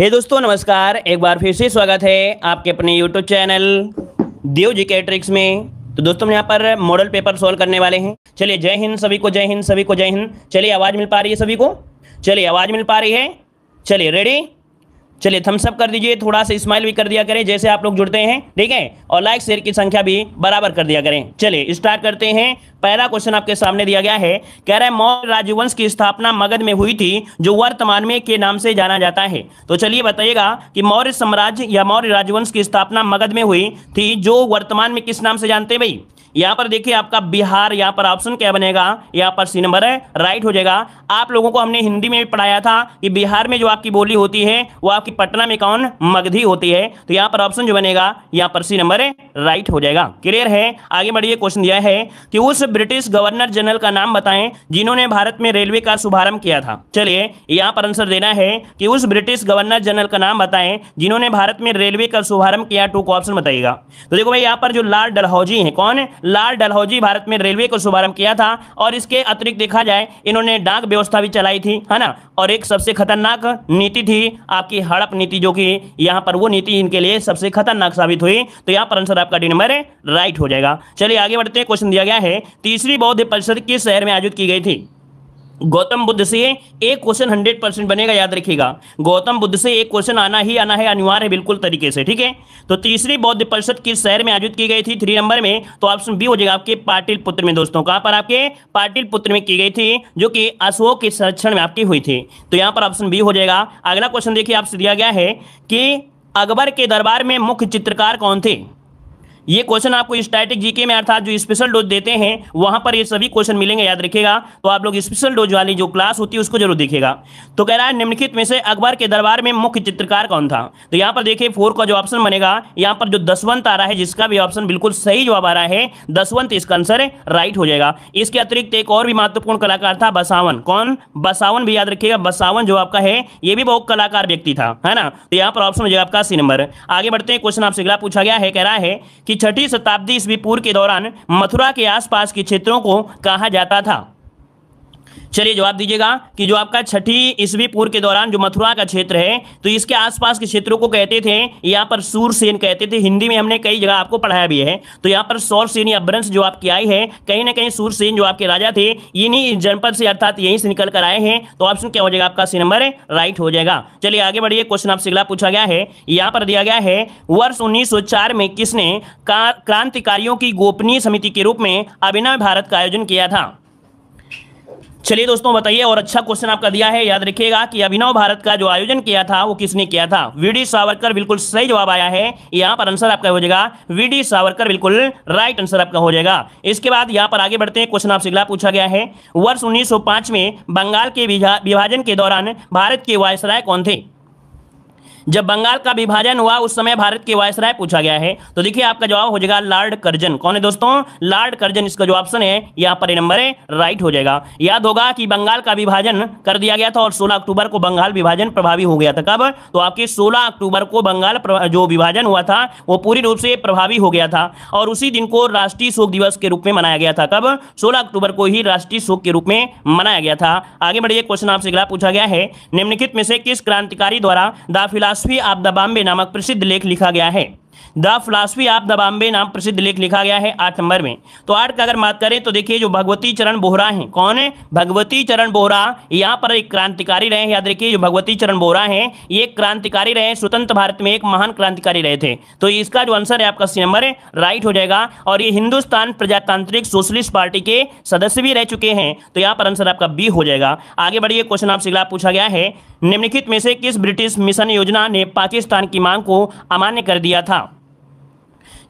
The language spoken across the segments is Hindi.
हे दोस्तों नमस्कार एक बार फिर से स्वागत है आपके अपने यूट्यूब चैनल देव जी के ट्रिक्स में तो दोस्तों हम यहाँ पर मॉडल पेपर सॉल्व करने वाले हैं चलिए जय हिंद सभी को जय हिंद सभी को जय हिंद चलिए आवाज़ मिल पा रही है सभी को चलिए आवाज़ मिल पा रही है चलिए रेडी चलिए थम्सअप कर दीजिए थोड़ा सा स्माइल भी कर दिया करें जैसे आप लोग जुड़ते हैं ठीक है और लाइक शेयर की संख्या भी बराबर कर दिया करें चलिए स्टार्ट करते हैं पहला क्वेश्चन आपके सामने दिया गया है कह रहा है मौर्य राजवंश की स्थापना मगध में हुई थी जो वर्तमान में के नाम से जाना जाता है तो चलिए बताइएगा कि मौर्य साम्राज्य या मौर्य राजवंश की स्थापना मगध में हुई थी जो वर्तमान में किस नाम से जानते हैं भाई यहां पर देखिए आपका बिहार यहाँ पर ऑप्शन क्या बनेगा यहाँ पर सी नंबर है राइट हो जाएगा आप लोगों को हमने हिंदी में भी पढ़ाया था कि बिहार में जो आपकी बोली होती है वो आपकी पटना में कौन मगधी होती है तो यहाँ पर ऑप्शन जो बनेगा यहाँ पर सी नंबर है राइट हो जाएगा क्लियर है आगे बढ़िए क्वेश्चन यह है कि उस ब्रिटिश गवर्नर जनरल का नाम बताएं जिन्होंने भारत में रेलवे का शुभारंभ किया था चलिए यहाँ पर आंसर देना है कि उस ब्रिटिश गवर्नर जनरल का नाम बताएं जिन्होंने भारत में रेलवे का शुभारंभ किया टू को ऑप्शन बताइएगा तो देखो भाई यहाँ पर जो लाल डलहौजी है कौन लाल डलहौजी भारत में रेलवे को शुभारंभ किया था और इसके अतिरिक्त देखा जाए इन्होंने डाक व्यवस्था भी चलाई थी है ना और एक सबसे खतरनाक नीति थी आपकी हड़प नीति जो कि यहाँ पर वो नीति इनके लिए सबसे खतरनाक साबित हुई तो यहाँ पर आंसर आपका डी नंबर राइट हो जाएगा चलिए आगे बढ़ते हैं क्वेश्चन दिया गया है तीसरी बौद्ध परिषद किस शहर में आयोजित की गई थी गौतम बुद्ध से एक क्वेश्चन हंड्रेड परसेंट बनेगा याद रखिएगा गौतम बुद्ध से एक क्वेश्चन आना ही आना है अनिवार्य है बिल्कुल तरीके से ठीक है तो तीसरी बौद्ध परिषद किस शहर में आयोजित की गई थी थ्री नंबर में तो ऑप्शन बी हो जाएगा आपके पाटिल पुत्र में दोस्तों कहां पर आपके पाटिल पुत्र में की गई थी जो कि अशोक के संरक्षण में आपकी हुई थी तो यहां पर ऑप्शन बी हो जाएगा अगला क्वेश्चन देखिए आपसे दिया गया है कि अकबर के दरबार में मुख्य चित्रकार कौन थे ये क्वेश्चन आपको स्टैटिक जीके में अर्थात जो स्पेशल डोज देते हैं वहां पर ये सभी क्वेश्चन मिलेंगे याद रखिएगा तो आप लोग स्पेशल डोज वाली जो क्लास होती है उसको जरूर देखिएगा तो कह रहा है निम्नलिखित में से अकबर के दरबार में मुख्य चित्रकार कौन था तो यहाँ पर देखिए फोर का जो ऑप्शन बनेगा यहाँ पर जो दसवंत आ रहा है जिसका भी ऑप्शन बिल्कुल सही जवाब आ रहा है दसवंत इसका आंसर राइट हो जाएगा इसके अतिरिक्त एक और भी महत्वपूर्ण कलाकार था बसावन कौन बसावन भी याद रखिएगा बसावन जो आपका है ये भी बहुत कलाकार व्यक्ति था है ना तो यहाँ पर ऑप्शन हो जाएगा आपका सी नंबर आगे बढ़ते हैं क्वेश्चन आपसे अगला पूछा गया है कह रहा है कि छठी शताब्दी ईस्वी पूर्व के दौरान मथुरा के आसपास के क्षेत्रों को कहा जाता था चलिए जवाब दीजिएगा कि जो आपका छठी ईस्वी पूर्व के दौरान जो मथुरा का क्षेत्र है तो इसके आसपास के क्षेत्रों को कहते थे यहाँ पर सूरसेन कहते थे हिंदी में हमने कई जगह आपको पढ़ाया भी है तो यहाँ पर सौरसेन या ब्रंश जो आपकी आई है कहीं ना कहीं सूरसेन जो आपके राजा थे इन्हीं जनपद से अर्थात यहीं से निकल कर आए हैं तो ऑप्शन क्या हो जाएगा आपका सी नंबर राइट हो जाएगा चलिए आगे बढ़िए क्वेश्चन आपसे अगला पूछा गया है यहाँ पर दिया गया है वर्ष उन्नीस में किसने क्रांतिकारियों की गोपनीय समिति के रूप में अभिनव भारत का आयोजन किया था चलिए दोस्तों बताइए और अच्छा क्वेश्चन आपका दिया है याद रखिएगा कि अभिनव भारत का जो आयोजन किया था वो किसने किया था वीडी सावरकर बिल्कुल सही जवाब आया है यहाँ पर आंसर आपका हो जाएगा वीडी सावरकर बिल्कुल राइट आंसर आपका हो जाएगा इसके बाद यहाँ पर आगे बढ़ते हैं क्वेश्चन आपसे अगला पूछा गया है वर्ष उन्नीस में बंगाल के विभाजन के दौरान भारत के वायसराय कौन थे जब बंगाल का विभाजन हुआ उस समय भारत के वायसराय पूछा गया है तो देखिए आपका जवाब हो जाएगा लॉर्ड कर्जन कौन है दोस्तों लॉर्ड कर्जन इसका जो ऑप्शन है यहाँ पर नंबर है राइट हो जाएगा याद होगा कि बंगाल का विभाजन कर दिया गया था और सोलह अक्टूबर को बंगाल विभाजन प्रभावी हो गया था कब तो आपके सोलह अक्टूबर को बंगाल जो विभाजन हुआ था वो पूरी रूप से प्रभावी हो गया था और उसी दिन को राष्ट्रीय शोक दिवस के रूप में मनाया गया था कब सोलह अक्टूबर को ही राष्ट्रीय शोक के रूप में मनाया गया था आगे बढ़िए क्वेश्चन आपसे पूछा गया है निम्नलिखित में से किस क्रांतिकारी द्वारा दाफिला राष्ट्रीय द बॉम्बे नामक प्रसिद्ध लेख लिखा गया है the philosophy of the Bombay नाम प्रसिद्ध लेख लिखा गया है आठ नंबर में तो आठ का अगर बात करें तो देखिए जो भगवती चरण बोहरा हैं कौन है भगवती चरण बोहरा यहाँ पर एक क्रांतिकारी रहे याद रखिए जो भगवती चरण बोहरा हैं ये क्रांतिकारी रहे स्वतंत्र भारत में एक महान क्रांतिकारी रहे थे तो इसका जो आंसर है आपका सी नंबर है राइट हो जाएगा और ये हिंदुस्तान प्रजातांत्रिक सोशलिस्ट पार्टी के सदस्य भी रह चुके हैं तो यहाँ पर आंसर आपका बी हो जाएगा आगे बढ़िए क्वेश्चन आपसे अगला पूछा गया है निम्नलिखित में से किस ब्रिटिश मिशन योजना ने पाकिस्तान की मांग को अमान्य कर दिया था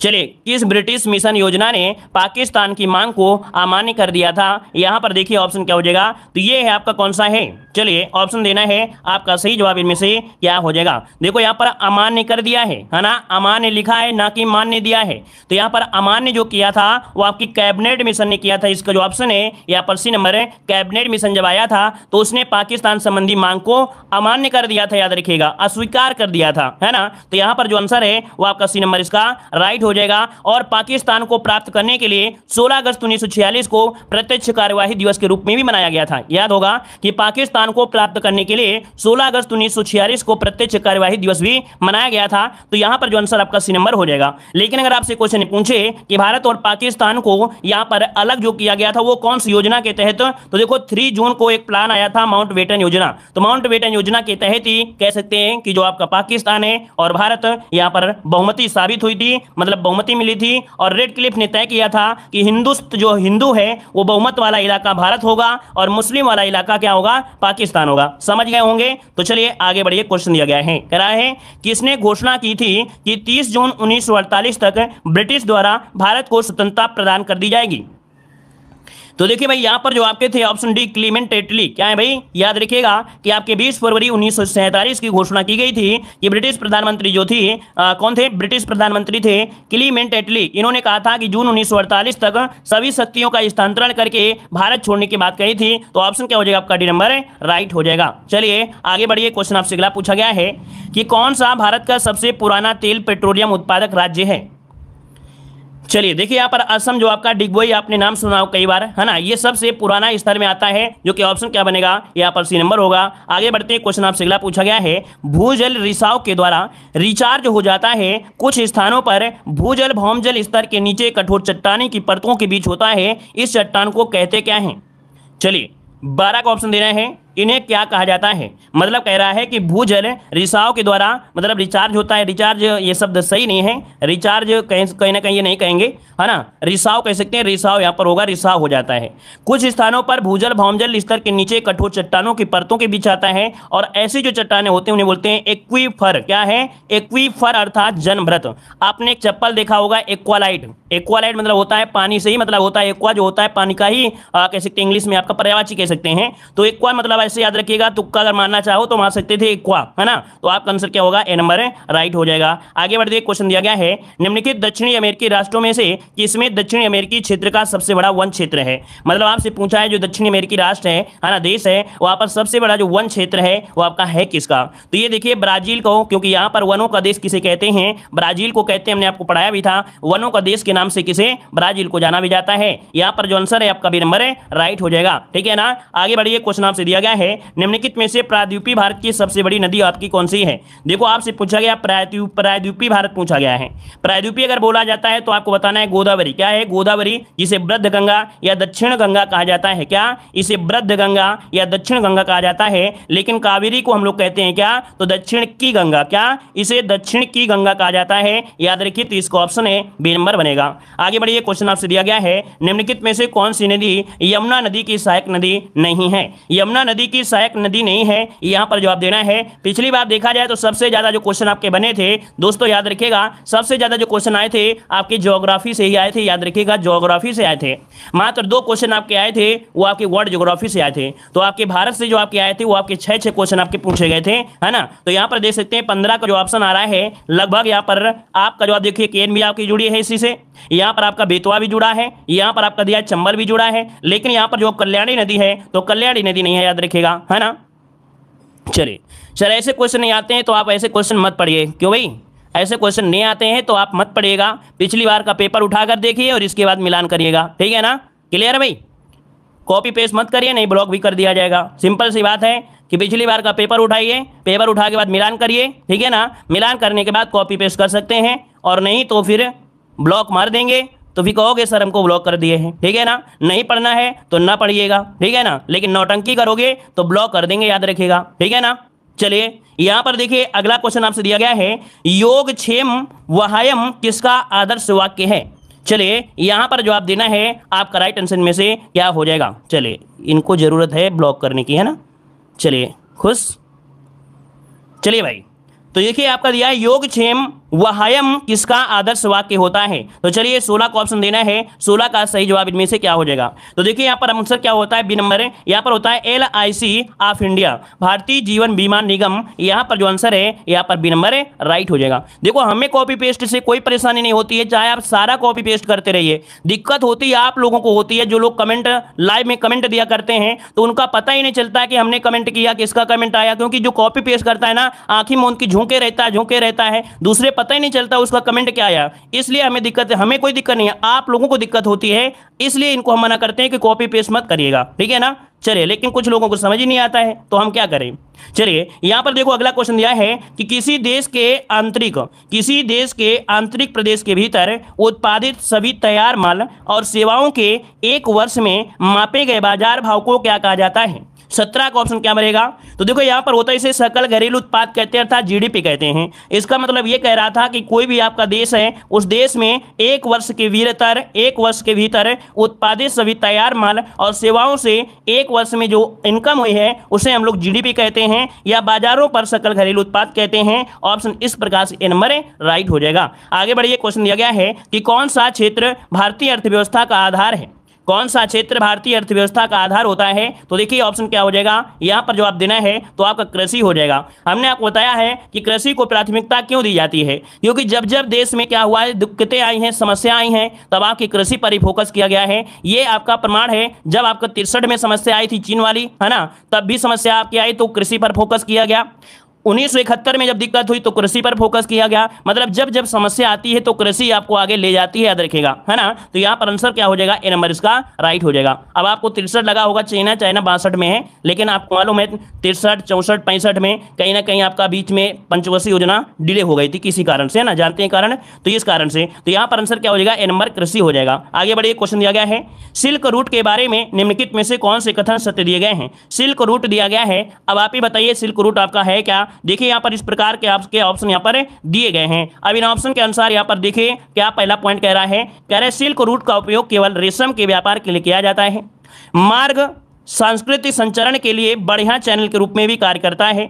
चलिए किस ब्रिटिश मिशन योजना ने पाकिस्तान की मांग को अमान्य कर दिया था यहाँ पर देखिए ऑप्शन क्या हो जाएगा तो ये है आपका कौन सा है चलिए ऑप्शन देना है आपका सही जवाब इनमें से क्या हो जाएगा देखो यहाँ पर अमान्य कर दिया है है ना अमान्य लिखा है ना कि मान्य दिया है तो यहाँ पर अमान्य जो किया था वो आपकी कैबिनेट मिशन ने किया था इसका जो ऑप्शन है यहाँ पर सी नंबर कैबिनेट मिशन जब आया था तो उसने पाकिस्तान संबंधी मांग को अमान्य कर दिया था याद रखिएगा अस्वीकार कर दिया था है ना तो यहाँ पर जो आंसर है वो आपका सी नंबर इसका राइट हो हो जाएगा और पाकिस्तान को प्राप्त करने के लिए 16 अगस्त उन्नीस को प्रत्यक्ष कार्यवाही दिवस के रूप में भी मनाया गया था याद होगा कि पाकिस्तान को प्राप्त करने के लिए 16 अगस्त उन्नीस को प्रत्यक्ष कार्यवाही दिवस भी मनाया गया था तो यहां पर जो आंसर आपका सी नंबर हो जाएगा लेकिन अगर आपसे क्वेश्चन पूछे कि भारत और पाकिस्तान को यहां पर अलग जो किया गया था वो कौन सी योजना के तहत तो देखो थ्री जून को एक प्लान आया था माउंट बेटन योजना तो माउंट बेटन योजना के तहत ही कह सकते हैं कि जो आपका पाकिस्तान है और भारत यहां पर बहुमती साबित हुई थी मतलब जब बहुमति मिली थी और रेड क्लिफ ने तय किया था कि हिंदू जो हिंदू है वो बहुमत वाला इलाका भारत होगा और मुस्लिम वाला इलाका क्या होगा पाकिस्तान होगा समझ गए होंगे तो चलिए आगे बढ़िए क्वेश्चन दिया गया है कह रहा है किसने घोषणा की थी कि 30 जून उन्नीस तक ब्रिटिश द्वारा भारत को स्वतंत्रता प्रदान कर दी जाएगी तो देखिए भाई यहाँ पर जो आपके थे ऑप्शन डी क्लीमेंट एटली क्या है भाई याद रखिएगा कि आपके 20 फरवरी उन्नीस की घोषणा की गई थी कि ब्रिटिश प्रधानमंत्री जो थी आ, कौन थे ब्रिटिश प्रधानमंत्री थे क्लीमेंट एटली इन्होंने कहा था कि जून उन्नीस तक सभी शक्तियों का स्थानांतरण करके भारत छोड़ने की बात कही थी तो ऑप्शन क्या हो जाएगा आपका डी नंबर राइट हो जाएगा चलिए आगे बढ़िए क्वेश्चन आपसे अगला पूछा गया है कि कौन सा भारत का सबसे पुराना तेल पेट्रोलियम उत्पादक राज्य है चलिए देखिए यहाँ पर असम जो आपका डिगबोई आपने नाम सुना हो कई बार है ना ये सबसे पुराना स्तर में आता है जो कि ऑप्शन क्या बनेगा यहाँ पर सी नंबर होगा आगे बढ़ते हैं क्वेश्चन आपसे अगला पूछा गया है भूजल रिसाव के द्वारा रिचार्ज हो जाता है कुछ स्थानों पर भूजल भौमजल स्तर के नीचे कठोर चट्टाने की परतों के बीच होता है इस चट्टान को कहते क्या है चलिए बारह का ऑप्शन देना है इन्हें क्या कहा जाता है मतलब कह रहा है कि भूजल रिसाव के द्वारा मतलब रिचार्ज होता है रिचार्ज ये शब्द सही नहीं है रिचार्ज कहीं कहीं ना कहीं ये नहीं कहेंगे है ना रिसाव कह सकते हैं रिसाव यहाँ पर होगा रिसाव हो जाता है कुछ स्थानों पर भूजल भौमजल स्तर के नीचे कठोर चट्टानों की परतों के बीच आता है और ऐसी जो चट्टाने होती हैं उन्हें बोलते हैं एक्वीफर क्या है एक्वीफर अर्थात जनभ्रत आपने एक चप्पल देखा होगा एक्वालाइट एक्वालाइट मतलब होता है पानी से ही मतलब होता है एक्वा जो होता है पानी का ही कह सकते हैं इंग्लिश में आपका पर्यावाची कह सकते हैं तो एक्वा मतलब अब ऐसे याद रखिएगा तुक्का अगर मानना चाहो तो मान सकते थे इक्वा है ना तो आपका आंसर क्या होगा ए नंबर राइट हो जाएगा आगे बढ़ते एक क्वेश्चन दिया गया है निम्नलिखित दक्षिणी अमेरिकी राष्ट्रों में से किसमें दक्षिणी अमेरिकी क्षेत्र का सबसे बड़ा वन क्षेत्र है मतलब आपसे पूछा है जो दक्षिणी अमेरिकी राष्ट्र है है ना देश है वहां पर सबसे बड़ा जो वन क्षेत्र है वो आपका है किसका तो ये देखिए ब्राजील को क्योंकि यहां पर वनों का देश किसे कहते हैं ब्राजील को कहते हैं हमने आपको पढ़ाया भी था वनों का देश के नाम से किसे ब्राजील को जाना भी जाता है यहां पर जो आंसर है आपका भी नंबर है राइट हो जाएगा ठीक है ना आगे बढ़िए क्वेश्चन आपसे दिया गया क्या है निम्नलिखित में से प्रायद्वीपी भारत की सबसे बड़ी नदी आपकी कौन सी है देखो आपसे पूछा गया प्राद्वीप प्राद्वीपी भारत पूछा गया है प्रायद्वीपी अगर बोला जाता है तो आपको बताना है गोदावरी क्या है गोदावरी जिसे वृद्ध गंगा या दक्षिण गंगा कहा जाता है क्या इसे वृद्ध गंगा या दक्षिण गंगा कहा जाता है लेकिन कावेरी को हम लोग कहते हैं क्या तो दक्षिण की गंगा क्या इसे दक्षिण की गंगा कहा जाता है याद रखिए तो इसका ऑप्शन है बी नंबर बनेगा आगे बढ़िए क्वेश्चन आपसे दिया गया है निम्नलिखित में से कौन सी नदी यमुना नदी की सहायक नदी नहीं है यमुना नदी नदी की सहायक नदी नहीं है यहाँ पर जवाब देना है पिछली बार देखा जाए तो सबसे ज़्यादा जो क्वेश्चन आपके बने थे दोस्तों याद रखिएगा सबसे ज़्यादा जो क्वेश्चन आए थे आपके ज्योग्राफी से ही आए थे याद रखिएगा ज्योग्राफी से आए थे मात्र दो क्वेश्चन आपके आए थे वो आपके वर्ल्ड ज्योग्राफी से आए थे तो आपके भारत से जो आपके आए थे वो आपके छह छह क्वेश्चन आपके पूछे गए थे है ना तो यहाँ पर देख सकते हैं पंद्रह का जो ऑप्शन आ रहा है लगभग यहाँ पर आपका जवाब देखिए केन भी आपकी जुड़ी है इसी से यहाँ पर आपका बेतवा भी जुड़ा है यहाँ पर आपका दिया चंबल भी जुड़ा है लेकिन यहाँ पर जो कल्याणी नदी है तो कल्याणी नदी नहीं है याद रखिए रखेगा है ना चलिए सर ऐसे क्वेश्चन नहीं आते हैं तो आप ऐसे क्वेश्चन मत पढ़िए क्यों भाई ऐसे क्वेश्चन नहीं आते हैं तो आप मत पढ़िएगा पिछली बार का पेपर उठाकर देखिए और इसके बाद मिलान करिएगा ठीक है ना क्लियर है भाई कॉपी पेस्ट मत करिए नहीं ब्लॉक भी कर दिया जाएगा सिंपल सी बात है कि पिछली बार का पेपर उठाइए पेपर उठा के बाद मिलान करिए ठीक है ना मिलान करने के बाद कॉपी पेस्ट कर सकते हैं और नहीं तो फिर ब्लॉक मार देंगे तो फिर कहोगे सर हमको ब्लॉक कर दिए हैं ठीक है ना नहीं पढ़ना है तो ना पढ़िएगा ठीक है ना लेकिन नौटंकी करोगे तो ब्लॉक कर देंगे याद रखेगा ठीक है ना चलिए यहां पर देखिए अगला क्वेश्चन आपसे दिया गया है योग छेम वहायम किसका आदर्श वाक्य है चलिए यहां पर जवाब देना है आपका राइट आंसर में से क्या हो जाएगा चलिए इनको ज़रूरत है ब्लॉक करने की है ना चलिए खुश चलिए भाई तो देखिए आपका दिया है योग छेम वहायम किसका आदर्श वाक्य होता है तो चलिए सोलह को ऑप्शन देना है सोलह का सही जवाब इनमें से क्या हो जाएगा तो देखिए यहाँ पर आंसर क्या होता है बी नंबर यहाँ पर होता है L I C of India भारतीय जीवन बीमा निगम यहाँ पर जो आंसर है यहाँ पर बी नंबर राइट हो जाएगा देखो हमें कॉपी पेस्ट से कोई परेशानी नहीं होती है चाहे आप सारा कॉपी पेस्ट करते रहिए दिक्कत होती है आप लोगों को होती है जो लोग कमेंट लाइव में कमेंट दिया करते हैं तो उनका पता ही नहीं चलता कि हमने कमेंट किया किसका कमेंट आया क्योंकि जो कॉपी पेस्ट करता है ना आंखी में उनकी झोंके रहता है झोंके रहता है दूसरे पता ही नहीं चलता उसका कमेंट क्या आया इसलिए हमें दिक्कत है हमें कोई दिक्कत नहीं है आप लोगों को दिक्कत होती है इसलिए इनको हम मना करते हैं कि कॉपी पेस्ट मत करिएगा ठीक है ना चलिए लेकिन कुछ लोगों को समझ ही नहीं आता है तो हम क्या करें चलिए यहां पर देखो अगला क्वेश्चन दिया है कि किसी देश के आंतरिक किसी देश के आंतरिक प्रदेश के भीतर उत्पादित सभी तैयार माल और सेवाओं के एक वर्ष में मापे गए बाजार भाव को क्या कहा जाता है सत्रह का ऑप्शन क्या बनेगा तो देखो यहाँ पर होता है इसे सकल घरेलू उत्पाद कहते हैं अर्थात जीडीपी कहते हैं इसका मतलब ये कह रहा था कि कोई भी आपका देश है उस देश में एक वर्ष के भीतर एक वर्ष के भीतर उत्पादित सभी तैयार माल और सेवाओं से एक वर्ष में जो इनकम हुई है उसे हम लोग जी कहते हैं या बाजारों पर सकल घरेलू उत्पाद कहते हैं ऑप्शन इस प्रकार से नंबर राइट हो जाएगा आगे बढ़िए क्वेश्चन दिया गया है कि कौन सा क्षेत्र भारतीय अर्थव्यवस्था का आधार है कौन सा क्षेत्र भारतीय अर्थव्यवस्था का आधार होता है तो देखिए ऑप्शन क्या हो जाएगा यहाँ पर जवाब देना है तो आपका कृषि हो जाएगा हमने आपको बताया है कि कृषि को प्राथमिकता क्यों दी जाती है क्योंकि जब जब देश में क्या हुआ है दिक्कतें आई हैं समस्या आई हैं तब आपकी कृषि पर ही फोकस किया गया है ये आपका प्रमाण है जब आपका तिरसठ में समस्या आई थी चीन वाली है ना तब भी समस्या आपकी आई तो कृषि पर फोकस किया गया उन्नीस में जब दिक्कत हुई तो कृषि पर फोकस किया गया मतलब जब जब समस्या आती है तो कृषि आपको आगे ले जाती है याद रखेगा है ना तो यहाँ पर आंसर क्या हो जाएगा ए नंबर इसका राइट हो जाएगा अब आपको तिरसठ लगा होगा चाइना चाइना बासठ में है लेकिन आपको मालूम है तिरसठ चौसठ पैंसठ में कहीं ना कहीं आपका बीच में पंचवर्षीय योजना डिले हो गई थी किसी कारण से है ना जानते हैं कारण तो इस कारण से तो यहाँ पर आंसर क्या हो जाएगा ए नंबर कृषि हो जाएगा आगे बढ़िए क्वेश्चन दिया गया है सिल्क रूट के बारे में निम्नलिखित में से कौन से कथन सत्य दिए गए हैं सिल्क रूट दिया गया है अब आप ही बताइए सिल्क रूट आपका है क्या देखिए यहाँ पर इस प्रकार के आपके ऑप्शन यहाँ पर दिए गए हैं अब इन ऑप्शन के अनुसार यहाँ पर देखिए क्या पहला पॉइंट कह रहा है कह रहे सिल्क रूट का उपयोग केवल रेशम के व्यापार के लिए किया जाता है मार्ग सांस्कृतिक संचरण के लिए बढ़िया चैनल के रूप में भी कार्य करता है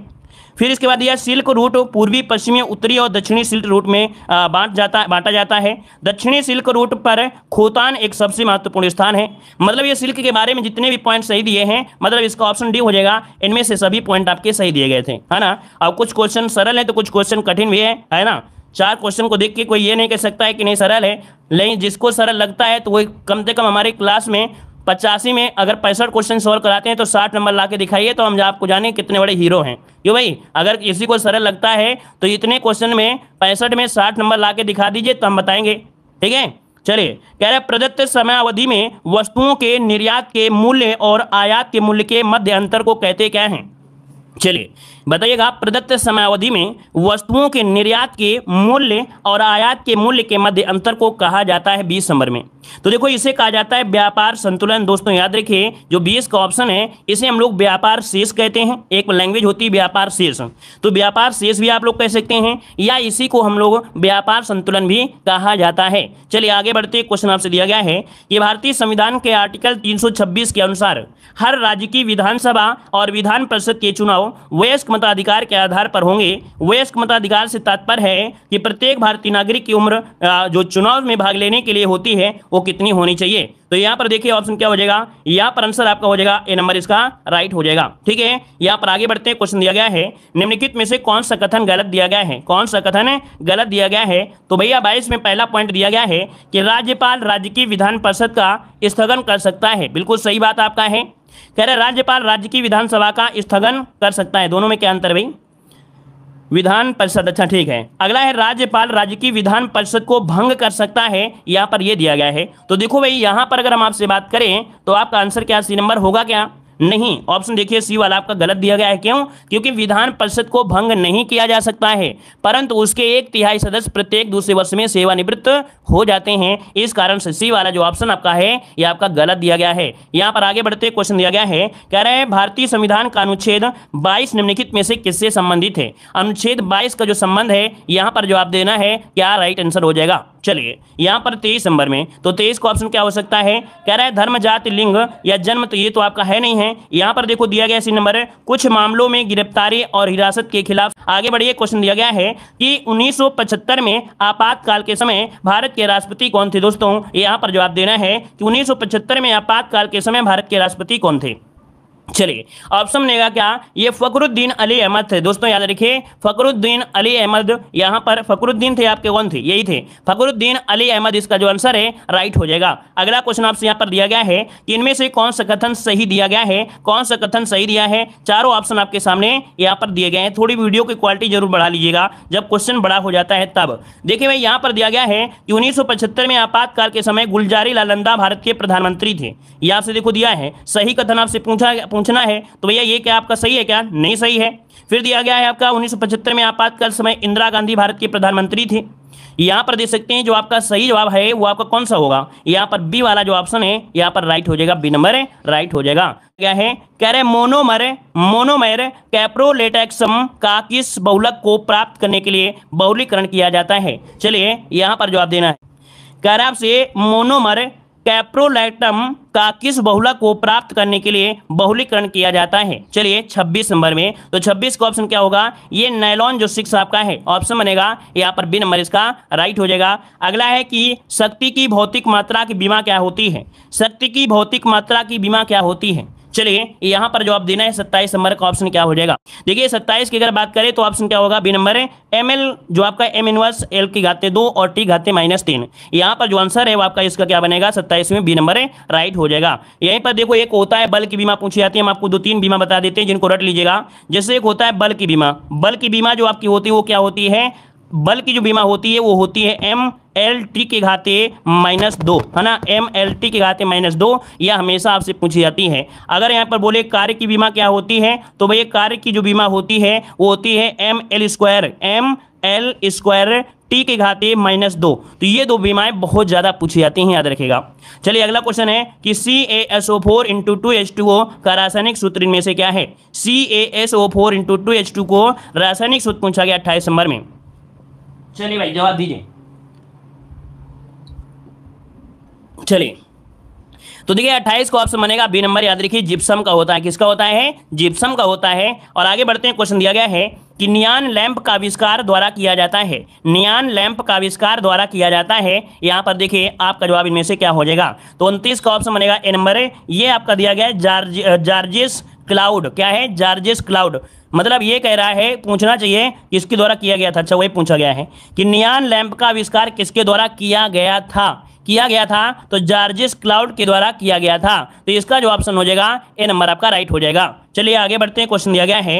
फिर इसके बाद यह सिल्क रूट पूर्वी पश्चिमी उत्तरी और दक्षिणी सिल्क रूट में बांट जाता बांटा जाता है दक्षिणी सिल्क रूट पर खोतान एक सबसे महत्वपूर्ण स्थान है मतलब ये सिल्क के बारे में जितने भी पॉइंट सही दिए हैं मतलब इसका ऑप्शन डी हो जाएगा इनमें से सभी पॉइंट आपके सही दिए गए थे है ना अब कुछ क्वेश्चन सरल है तो कुछ क्वेश्चन कठिन भी है है ना चार क्वेश्चन को देख के कोई ये नहीं कह सकता है कि नहीं सरल है लेकिन जिसको सरल लगता है तो वो कम से कम हमारे क्लास में पचासी में अगर पैंसठ क्वेश्चन सोल्व कराते हैं तो साठ नंबर ला के दिखाइए तो हम आपको जाने कितने बड़े हीरो हैं क्यों भाई अगर किसी को सरल लगता है तो इतने क्वेश्चन में पैंसठ में साठ नंबर ला के दिखा दीजिए तो हम बताएंगे ठीक है चलिए कह रहे प्रदत्त समय अवधि में वस्तुओं के निर्यात के मूल्य और आयात के मूल्य के मध्य अंतर को कहते क्या हैं चलिए बताइएगा प्रदत्त समयावधि में वस्तुओं के निर्यात के मूल्य और आयात के मूल्य के मध्य अंतर को कहा जाता है बीस नंबर में तो देखो इसे कहा जाता है व्यापार संतुलन दोस्तों याद रखिए जो बीस का ऑप्शन है इसे हम लोग व्यापार शेष कहते हैं एक लैंग्वेज होती है व्यापार शेष तो व्यापार शेष भी आप लोग कह सकते हैं या इसी को हम लोग व्यापार संतुलन भी कहा जाता है चलिए आगे बढ़ते क्वेश्चन आपसे दिया गया है कि भारतीय संविधान के आर्टिकल तीन के अनुसार हर राज्य की विधानसभा और विधान परिषद के चुनाव वयस्क मताधिकार के आधार पर होंगे वयस्क मताधिकार से तात्पर्य है कि प्रत्येक भारतीय नागरिक की उम्र जो चुनाव में भाग लेने के लिए होती है वो कितनी होनी चाहिए तो यहाँ पर देखिए ऑप्शन क्या हो जाएगा यहाँ पर आंसर आपका हो जाएगा ए नंबर इसका राइट हो जाएगा ठीक है यहाँ पर आगे बढ़ते हैं क्वेश्चन दिया गया है निम्नलिखित में से कौन सा कथन गलत दिया गया है कौन सा कथन है? गलत दिया गया है तो भैया बाईस में पहला पॉइंट दिया गया है कि राज्यपाल राज्य की विधान परिषद का स्थगन कर सकता है बिल्कुल सही बात आपका है कह रहे राज्यपाल राज्य की विधानसभा का स्थगन कर सकता है दोनों में क्या अंतर भाई विधान परिषद अच्छा ठीक है अगला है राज्यपाल राज्य की विधान परिषद को भंग कर सकता है यहाँ पर यह दिया गया है तो देखो भाई यहाँ पर अगर हम आपसे बात करें तो आपका आंसर क्या सी नंबर होगा क्या नहीं ऑप्शन देखिए सी वाला आपका गलत दिया गया है क्यों क्योंकि विधान परिषद को भंग नहीं किया जा सकता है परंतु उसके एक तिहाई सदस्य प्रत्येक दूसरे वर्ष में सेवानिवृत्त हो जाते हैं इस कारण से सी वाला जो ऑप्शन आपका है यह आपका गलत दिया गया है यहाँ पर आगे बढ़ते क्वेश्चन दिया गया है कह रहे हैं भारतीय संविधान का अनुच्छेद बाईस निम्नलिखित में से किससे संबंधित है अनुच्छेद बाईस का जो संबंध है यहाँ पर जवाब देना है क्या राइट आंसर हो जाएगा चलिए यहाँ पर तेईस नंबर में तो तेईस का ऑप्शन क्या हो सकता है कह रहा है धर्म जाति लिंग या जन्म तो ये तो आपका है नहीं है हैं यहाँ पर देखो दिया गया नंबर कुछ मामलों में गिरफ्तारी और हिरासत के खिलाफ आगे बढ़िए क्वेश्चन दिया गया है कि 1975 में आपातकाल के समय भारत के राष्ट्रपति कौन थे दोस्तों यहाँ पर जवाब देना है कि 1975 में आपातकाल के समय भारत के राष्ट्रपति कौन थे चलिए ऑप्शन बनेगा क्या ये फकरुद्दीन अली अहमद थे दोस्तों याद रखिए फकरुद्दीन अली अहमद यहाँ पर फकरुद्दीन थे आपके कौन थे यही थे फकरुद्दीन अली अहमद इसका जो आंसर है राइट हो जाएगा अगला क्वेश्चन आपसे यहाँ पर दिया गया है कि इनमें से कौन सा कथन सही दिया गया है कौन सा कथन सही दिया है चारों ऑप्शन आपके सामने यहाँ पर दिए गए हैं थोड़ी वीडियो की क्वालिटी जरूर बढ़ा लीजिएगा जब क्वेश्चन बड़ा हो जाता है तब देखिए भाई यहाँ पर दिया गया है कि उन्नीस में आपातकाल के समय गुलजारी लालंदा भारत के प्रधानमंत्री थे यहाँ से देखो दिया है सही कथन आपसे पूछा पूछना है तो भैया ये क्या आपका सही है क्या नहीं सही है फिर दिया गया है आपका 1975 में आपातकाल समय इंदिरा गांधी भारत की प्रधानमंत्री थी यहाँ पर देख सकते हैं जो आपका सही जवाब है वो आपका कौन सा होगा यहाँ पर बी वाला जो ऑप्शन है यहाँ पर राइट हो जाएगा बी नंबर है राइट हो जाएगा क्या है कह रहे मोनोमर मोनोमर कैप्रोलेटेक्सम का किस बहुलक को प्राप्त करने के लिए बहुलीकरण किया जाता है चलिए यहाँ पर जवाब देना है कह रहे आपसे मोनोमर कैप्रोलैक्टम का किस बहुला को प्राप्त करने के लिए बहुलीकरण किया जाता है चलिए 26 नंबर में तो 26 का ऑप्शन क्या होगा ये नैलॉन जो सिक्स आपका है ऑप्शन बनेगा यहाँ पर बी नंबर इसका राइट हो जाएगा अगला है कि शक्ति की भौतिक मात्रा की बीमा क्या होती है शक्ति की भौतिक मात्रा की बीमा क्या होती है चलिए यहाँ पर जवाब देना है सत्ताईस नंबर का ऑप्शन क्या हो जाएगा देखिए सत्ताईस की अगर बात करें तो ऑप्शन क्या होगा बी नंबर है एम एल जो आपका एम इनवर्स एल की घाते दो और टी घाते माइनस तीन यहाँ पर जो आंसर है वो आपका इसका क्या बनेगा सत्ताईस में बी नंबर है राइट हो जाएगा यहीं पर देखो एक होता है बल की बीमा पूछी जाती है हम आपको दो तीन बीमा बता देते हैं जिनको रट लीजिएगा जैसे एक होता है बल की बीमा बल की बीमा जो आपकी होती है वो क्या होती है बल की जो बीमा होती है वो होती है एम एल टी के घाते माइनस दो है ना एम एल टी के घाते माइनस दो यह हमेशा आपसे पूछी जाती है अगर यहाँ पर बोले कार्य की बीमा क्या होती है तो भैया कार्य की जो बीमा होती है वो होती है M L square M L square T के घाते माइनस दो तो ये दो बीमाएं बहुत ज़्यादा पूछी जाती हैं याद रखेगा चलिए अगला क्वेश्चन है कि C A S O four into two H two O का रासायनिक सूत्र इनमें से क्या है C A S O four into two H two को रासायनिक सूत्र पूछा गया अट्ठाईस नंबर में चलिए भाई जवाब दीजिए चलिए तो देखिए 28 को ऑप्शन बनेगा बी नंबर याद रखिए जिप्सम का होता है किसका होता है जिप्सम का होता है और आगे बढ़ते हैं क्वेश्चन दिया गया है कि नियान लैंप का आविष्कार द्वारा किया जाता है नियान लैंप का आविष्कार द्वारा किया जाता है यहां पर देखिए आपका जवाब इनमें से क्या हो जाएगा तो उनतीस का ऑप्शन बनेगा ए नंबर ये आपका दिया गया है जार्जिस क्लाउड क्या है जार्जिस क्लाउड मतलब ये कह रहा है पूछना चाहिए किसके द्वारा किया गया था अच्छा वही पूछा गया है कि नियान लैंप का आविष्कार किसके द्वारा किया गया था किया गया था तो जार्जिस क्लाउड के द्वारा किया गया था तो इसका जो ऑप्शन हो जाएगा ए नंबर आपका राइट हो जाएगा चलिए आगे बढ़ते हैं क्वेश्चन दिया गया है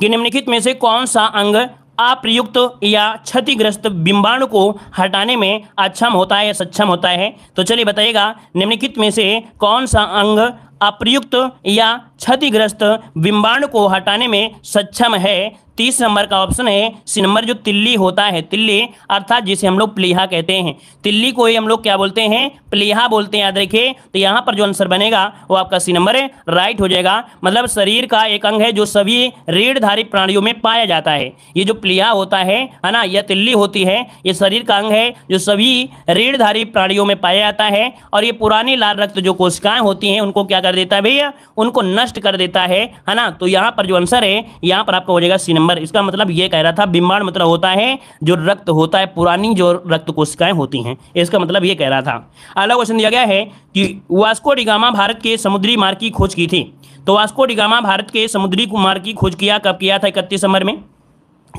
कि निम्नलिखित में से कौन सा अंग अप्रयुक्त या क्षतिग्रस्त बिंबाणु को हटाने में अक्षम होता है या सक्षम होता है तो चलिए बताइएगा निम्नलिखित में से कौन सा अंग अप्रयुक्त या क्षतिग्रस्त बिंबाण को हटाने में सक्षम है तीस नंबर का ऑप्शन है सी नंबर जो तिल्ली होता है तिल्ली अर्थात जिसे हम लोग प्लीहा कहते हैं तिल्ली को ही हम लोग क्या बोलते हैं प्लीहा बोलते हैं याद रखिए तो यहाँ पर जो आंसर बनेगा वो आपका सी नंबर राइट हो जाएगा मतलब शरीर का एक अंग है जो सभी रीढ़धारी प्राणियों में पाया जाता है ये जो प्लीहा होता है है ना यह तिल्ली होती है ये शरीर का अंग है जो सभी रीढ़धारी प्राणियों में पाया जाता है और ये पुरानी लाल रक्त जो कोशिकाएं होती हैं उनको क्या कर देता है भैया उनको नष्ट नष्ट कर देता है है ना तो यहाँ पर जो आंसर है यहाँ पर आपका हो जाएगा सी नंबर इसका मतलब ये कह रहा था बीमार मतलब होता है जो रक्त होता है पुरानी जो रक्त कोशिकाएं होती हैं इसका मतलब ये कह रहा था अगला क्वेश्चन दिया गया है कि वास्को डिगामा भारत के समुद्री मार्ग की खोज की थी तो वास्को डिगामा भारत के समुद्री मार्ग की खोज किया कब किया था इकतीस नंबर में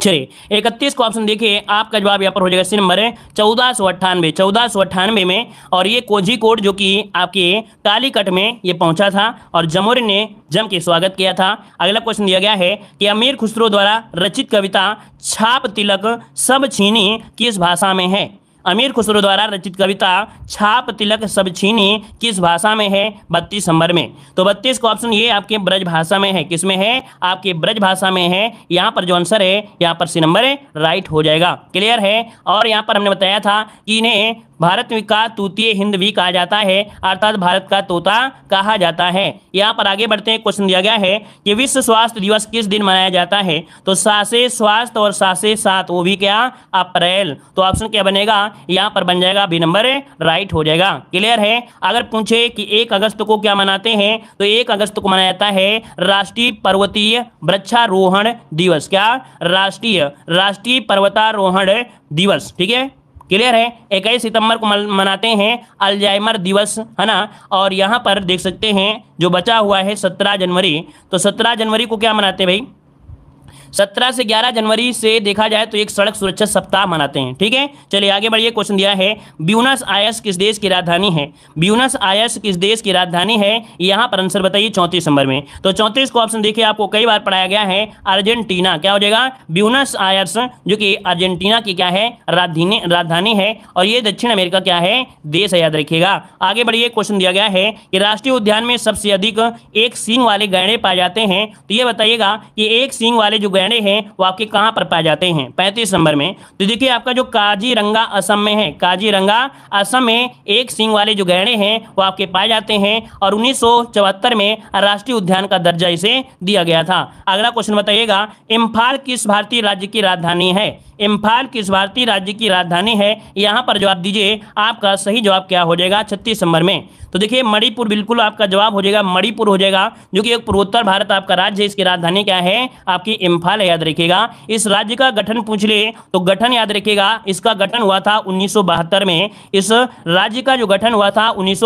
चलिए इकतीस को ऑप्शन देखिए आपका जवाब यहाँ पर हो जाएगा सी नंबर है चौदह सौ अट्ठानवे चौदह सौ अट्ठानवे में और ये कोझिकोड जो कि आपके कालीकट में ये पहुंचा था और जमोर ने जम के स्वागत किया था अगला क्वेश्चन दिया गया है कि अमीर खुसरो द्वारा रचित कविता छाप तिलक सब छीनी किस भाषा में है अमीर खुसरो द्वारा रचित कविता छाप तिलक सब छीनी किस भाषा में है बत्तीस नंबर में तो बत्तीस का ऑप्शन ये आपके ब्रज भाषा में है किस में है आपके ब्रज भाषा में है यहाँ पर जो आंसर है यहाँ पर सी नंबर राइट हो जाएगा क्लियर है और यहाँ पर हमने बताया था कि इन्हें भारत का तूतीय हिंद भी कहा जाता है अर्थात भारत का तोता कहा जाता है यहाँ पर आगे बढ़ते हैं क्वेश्चन दिया गया है कि विश्व स्वास्थ्य दिवस किस दिन मनाया जाता है तो सासे स्वास्थ्य और सासे सात वो भी क्या अप्रैल तो ऑप्शन क्या बनेगा यहाँ पर बन जाएगा बी नंबर राइट हो जाएगा क्लियर है अगर पूछे कि एक अगस्त को क्या मनाते हैं तो एक अगस्त को मनाया जाता है राष्ट्रीय पर्वतीय वृक्षारोहण दिवस क्या राष्ट्रीय राष्ट्रीय पर्वतारोहण दिवस ठीक है क्लियर है इक्कीस सितंबर को मनाते हैं अल्जाइमर दिवस है ना और यहाँ पर देख सकते हैं जो बचा हुआ है सत्रह जनवरी तो सत्रह जनवरी को क्या मनाते भाई सत्रह से ग्यारह जनवरी से देखा जाए तो एक सड़क सुरक्षा सप्ताह मनाते हैं ठीक है चलिए आगे बढ़िए क्वेश्चन दिया है ब्यूनस आयस किस देश की राजधानी है ब्यूनस आयस किस देश की राजधानी है यहाँ पर आंसर बताइए चौंतीस नंबर में तो चौंतीस को ऑप्शन देखिए आपको कई बार पढ़ाया गया है अर्जेंटीना क्या हो जाएगा ब्यूनस आयर्स जो कि अर्जेंटीना की क्या है राजधानी राजधानी है और ये दक्षिण अमेरिका क्या है देश है याद रखिएगा आगे बढ़िए क्वेश्चन दिया गया है कि राष्ट्रीय उद्यान में सबसे अधिक एक सींग वाले गैंडे पाए जाते हैं तो ये बताइएगा कि एक सींग वाले जो गहने हैं वो आपके कहाँ पर पाए जाते हैं पैंतीस नंबर में तो देखिए आपका जो रंगा असम में है काजीरंगा असम में एक सिंह वाले जो गहने हैं वो आपके पाए जाते हैं और उन्नीस में राष्ट्रीय उद्यान का दर्जा इसे दिया गया था अगला क्वेश्चन बताइएगा इम्फाल किस भारतीय राज्य की राजधानी है इम्फाल किस भारतीय राज्य की राजधानी है यहाँ पर जवाब दीजिए आपका सही जवाब क्या हो जाएगा छत्तीस नंबर में तो देखिए मणिपुर बिल्कुल आपका जवाब हो जाएगा मणिपुर हो जाएगा जो कि एक पूर्वोत्तर भारत आपका राज्य है इसकी राजधानी क्या है आपकी इम्फाल याद रखिएगा इस राज्य का गठन पूछ ले तो गठन याद रखिएगा इसका गठन हुआ था उन्नीस में इस राज्य का जो गठन हुआ था उन्नीस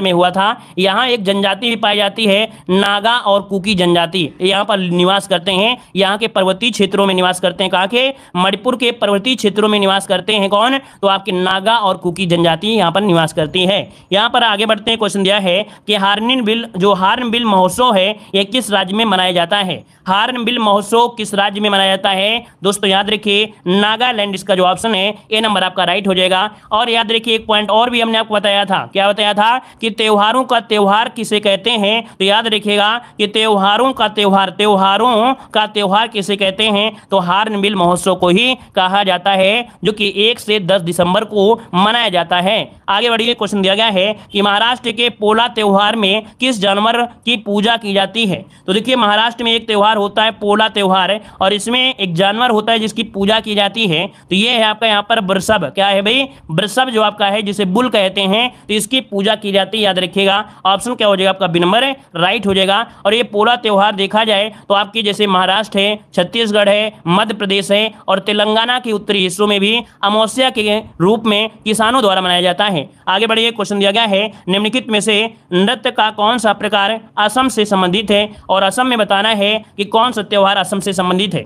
में हुआ था यहाँ एक जनजाति भी पाई जाती है नागा और कुकी जनजाति यहाँ पर निवास करते हैं यहाँ के पर्वतीय क्षेत्रों में निवास करते हैं कहा के मणिपुर मणिपुर के पर्वतीय क्षेत्रों में निवास करते हैं कौन तो आपके नागा और कुकी जनजाति यहाँ पर निवास करती है यहाँ पर आगे बढ़ते हैं क्वेश्चन दिया है कि हार्निन बिल जो हार्न बिल महोत्सव है यह किस राज्य में मनाया जाता है हार्न बिल महोत्सव किस राज्य में मनाया जाता है दोस्तों याद रखिए नागालैंड इसका जो ऑप्शन है ए नंबर आपका राइट हो जाएगा और याद रखिए एक पॉइंट और भी हमने आपको बताया था क्या बताया था कि त्योहारों का त्यौहार किसे कहते हैं तो याद रखिएगा कि त्योहारों का त्यौहार त्योहारों का त्यौहार किसे कहते हैं तो हार्नबिल महोत्सव को ही कहा जाता है जो कि एक से दस दिसंबर को मनाया जाता है आगे बढ़िए क्वेश्चन दिया गया है कि महाराष्ट्र के पोला त्यौहार में किस जानवर की पूजा की जाती है तो देखिए महाराष्ट्र में एक त्यौहार होता है पोला त्यौहार और इसमें एक जानवर होता है जिसकी पूजा की जाती है तो ये है आपका यहाँ पर वृषभ क्या है भाई वृषभ जो आपका है जिसे बुल कहते हैं तो इसकी पूजा की जाती है याद रखिएगा ऑप्शन क्या हो जाएगा आपका बी नंबर राइट हो जाएगा और ये पोला त्यौहार देखा जाए तो आपके जैसे महाराष्ट्र है छत्तीसगढ़ है मध्य प्रदेश है और तेलंगाना तेलंगाना के उत्तरी हिस्सों में भी अमावस्या के रूप में किसानों द्वारा मनाया जाता है आगे बढ़िए क्वेश्चन दिया गया है निम्नलिखित में से नृत्य का कौन सा प्रकार असम से संबंधित है और असम में बताना है कि कौन सा त्यौहार असम से संबंधित है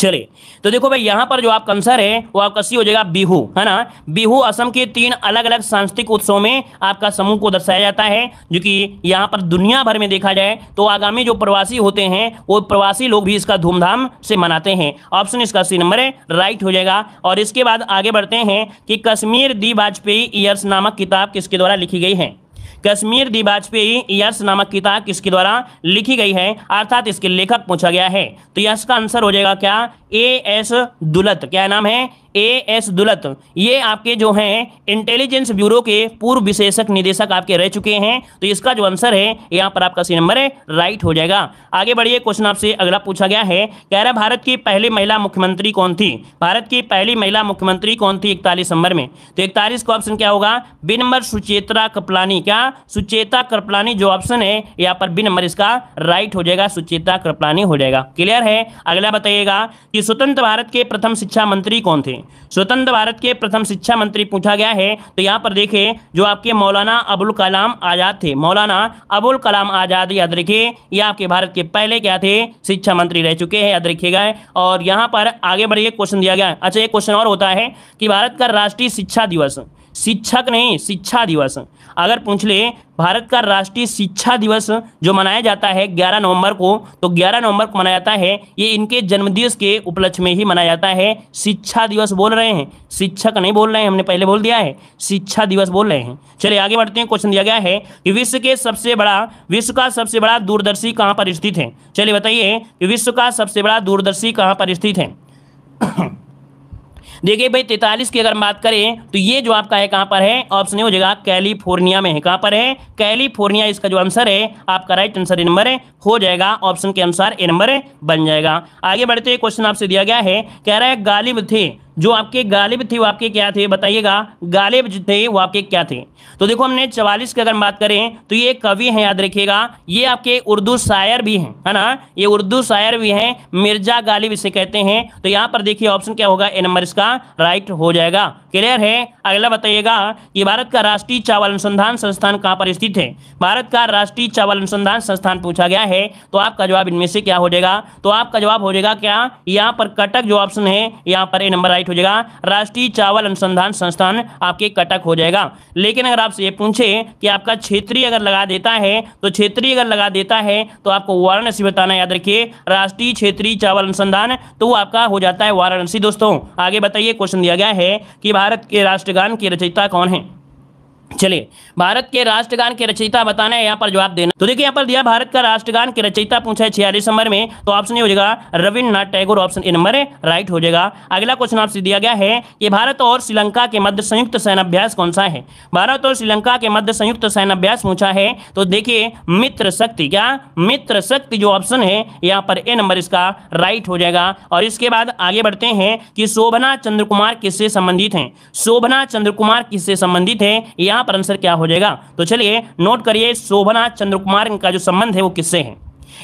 चलिए तो देखो भाई यहाँ पर जो आपका आंसर है वो आपका सी हो जाएगा बिहू है ना बिहू असम के तीन अलग अलग सांस्कृतिक उत्सव में आपका समूह को दर्शाया जाता है जो कि यहाँ पर दुनिया भर में देखा जाए तो आगामी जो प्रवासी होते हैं वो प्रवासी लोग भी इसका धूमधाम से मनाते हैं ऑप्शन इसका सी नंबर है राइट हो जाएगा और इसके बाद आगे बढ़ते हैं कि कश्मीर दी वाजपेयी ईयर्स नामक किताब किसके द्वारा लिखी गई है कश्मीर दी वाजपेयी यश नामक किताब किसके द्वारा लिखी गई है अर्थात इसके लेखक पूछा गया है तो यश का आंसर हो जाएगा क्या ए एस दुलत क्या नाम है ए एस दुलत ये आपके जो हैं इंटेलिजेंस ब्यूरो के पूर्व विशेषक निदेशक आपके रह चुके हैं तो इसका जो आंसर है यहाँ पर आपका सी नंबर है राइट हो जाएगा आगे बढ़िए क्वेश्चन आपसे अगला पूछा गया है कह रहा भारत की पहली महिला मुख्यमंत्री कौन थी भारत की पहली महिला मुख्यमंत्री कौन थी इकतालीस नंबर में तो इकतालीस का ऑप्शन क्या होगा बी नंबर सुचेता कृपलानी क्या सुचेता कृपलानी जो ऑप्शन है यहाँ पर बी नंबर इसका राइट हो जाएगा सुचेता कृपलानी हो जाएगा क्लियर है अगला बताइएगा कि स्वतंत्र भारत के प्रथम शिक्षा मंत्री कौन थे स्वतंत्र भारत के प्रथम शिक्षा मंत्री पूछा गया है तो यहाँ पर देखे जो आपके मौलाना अबुल कलाम आज़ाद थे मौलाना अबुल कलाम आज़ाद याद रखिए ये आपके भारत के पहले क्या थे शिक्षा मंत्री रह चुके हैं याद रखिएगा और यहाँ पर आगे बढ़िए क्वेश्चन दिया गया अच्छा एक क्वेश्चन और होता है कि भारत का राष्ट्रीय शिक्षा दिवस शिक्षक नहीं शिक्षा दिवस अगर पूछ ले भारत का राष्ट्रीय शिक्षा दिवस जो मनाया जाता है 11 नवंबर को तो 11 नवंबर को मनाया जाता है ये इनके जन्मदिवस के उपलक्ष्य में ही मनाया जाता है शिक्षा दिवस बोल रहे हैं शिक्षक नहीं बोल रहे हैं हमने पहले बोल दिया है शिक्षा दिवस बोल रहे हैं चलिए आगे बढ़ते हैं क्वेश्चन दिया गया है कि विश्व के सबसे बड़ा विश्व का सबसे बड़ा दूरदर्शी कहाँ पर स्थित है चलिए बताइए कि विश्व का सबसे बड़ा दूरदर्शी कहाँ पर स्थित है देखिए भाई तैतालीस की अगर बात करें तो ये जो आपका है कहाँ पर है ऑप्शन हो जाएगा कैलिफोर्निया में है कहाँ पर है कैलिफोर्निया इसका जो आंसर है आपका राइट आंसर नंबर हो जाएगा ऑप्शन के अनुसार ए नंबर बन जाएगा आगे बढ़ते क्वेश्चन आपसे दिया गया है कह रहा है गालिब थे जो आपके गालिब थे वो आपके क्या थे बताइएगा गालिब जो थे वो आपके क्या थे तो देखो हमने चवालीस की अगर बात करें तो ये कवि हैं याद रखिएगा ये आपके उर्दू शायर भी हैं है ना ये उर्दू शायर भी हैं मिर्जा गालिब इसे कहते हैं तो यहाँ पर देखिए ऑप्शन क्या होगा ए नंबर इसका राइट हो जाएगा क्लियर है अगला बताइएगा कि भारत का राष्ट्रीय चावल अनुसंधान संस्थान कहाँ पर स्थित है भारत का राष्ट्रीय चावल अनुसंधान संस्थान पूछा गया है तो आपका जवाब इनमें से क्या हो जाएगा तो आपका जवाब हो जाएगा क्या यहाँ पर कटक जो ऑप्शन है यहाँ पर ए नंबर राइट राइट हो जाएगा राष्ट्रीय चावल अनुसंधान संस्थान आपके कटक हो जाएगा लेकिन अगर आपसे ये पूछे कि आपका क्षेत्रीय अगर लगा देता है तो क्षेत्रीय अगर लगा देता है तो आपको वाराणसी बताना याद रखिए राष्ट्रीय क्षेत्रीय चावल अनुसंधान तो वो आपका हो जाता है वाराणसी दोस्तों आगे बताइए क्वेश्चन दिया गया है कि भारत के राष्ट्रगान की रचयिता कौन है चलिए भारत के राष्ट्रगान के रचयिता बताना है यहाँ पर जवाब देना तो देखिए यहाँ पर दिया भारत का राष्ट्रगान के रचयिता पूछा है छियालीस नंबर में तो ऑप्शन हो जाएगा Rabindranath Tagore option A number right हो जाएगा अगला क्वेश्चन आपसे दिया गया है कि भारत और श्रीलंका के मध्य संयुक्त सैन्य अभ्यास कौन सा है भारत और श्रीलंका के मध्य संयुक्त सैन्य अभ्यास पूछा है तो देखिए मित्र शक्ति क्या मित्र शक्ति जो ऑप्शन है यहाँ पर ए नंबर इसका राइट हो जाएगा और इसके बाद आगे बढ़ते हैं कि शोभना चंद्र कुमार किससे संबंधित है शोभना चंद्र कुमार किससे संबंधित है यहाँ पर आंसर क्या हो जाएगा तो चलिए नोट करिए शोभना कुमार का जो संबंध है वो किससे है